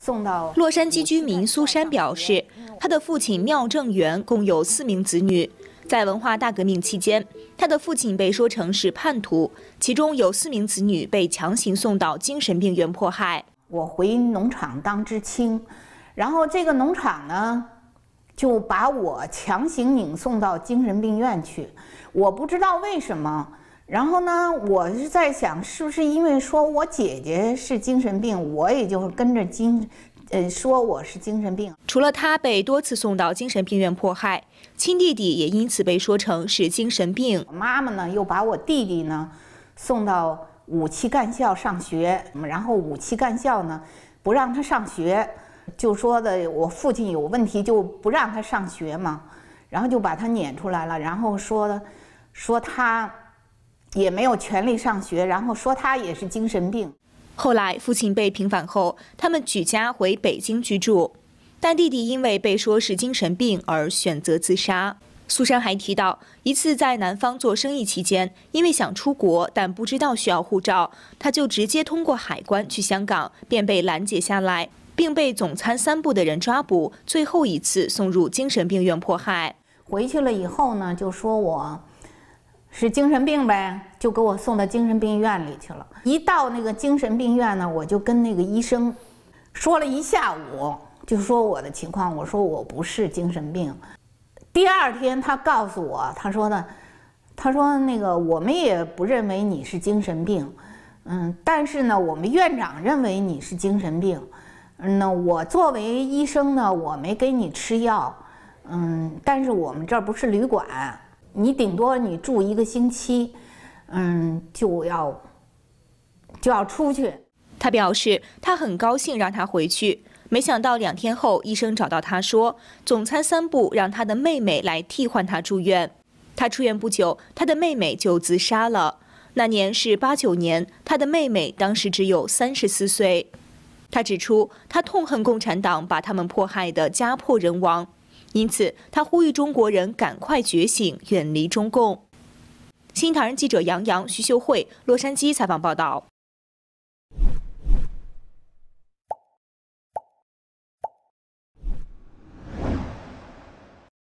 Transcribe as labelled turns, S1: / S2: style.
S1: 送到洛杉矶居民苏珊表示，她的父亲廖正元共有四名子女。在文化大革命期间，他的父亲被说成是叛徒，其中有四名子女被强行送到精神病院迫害。我回农场当知青，然后这个农场呢，就把我强行
S2: 拧送到精神病院去，我不知道为什么。然后呢，我是在想，是不是因为说我姐姐是精神病，我也就跟着精，
S1: 呃，说我是精神病。除了他被多次送到精神病院迫害，亲弟弟也因此被说成是精神病。妈妈呢，又把我弟弟呢
S2: 送到五七干校上学，然后五七干校呢不让他上学，就说的我父亲有问题就不让他上学嘛，然后就把他撵出来了，然后说说他。也没有权利上
S1: 学，然后说他也是精神病。后来父亲被平反后，他们举家回北京居住，但弟弟因为被说是精神病而选择自杀。苏珊还提到，一次在南方做生意期间，因为想出国，但不知道需要护照，他就直接通过海关去香港，便被拦截下来，并被总参三部的人抓捕，最后一次送入精神病院迫害。回去了以后呢，就说我。是精神病呗，就给我送到精
S2: 神病院里去了。一到那个精神病院呢，我就跟那个医生说了一下午，就说我的情况，我说我不是精神病。第二天他告诉我，他说呢，他说那个我们也不认为你是精神病，嗯，但是呢，我们院长认为你是精神病。那我作为医生呢，我没给你吃药，嗯，但是我们这儿不是旅馆。你顶多你住一个星期，嗯，就
S1: 要就要出去。他表示他很高兴让他回去，没想到两天后医生找到他说总参三部让他的妹妹来替换他住院。他出院不久，他的妹妹就自杀了。那年是八九年，他的妹妹当时只有三十四岁。他指出他痛恨共产党把他们迫害的家破人亡。因此，他呼吁中国人赶快觉醒，远离中共。《新唐人》记者杨洋、徐秀慧，洛杉矶采访报道。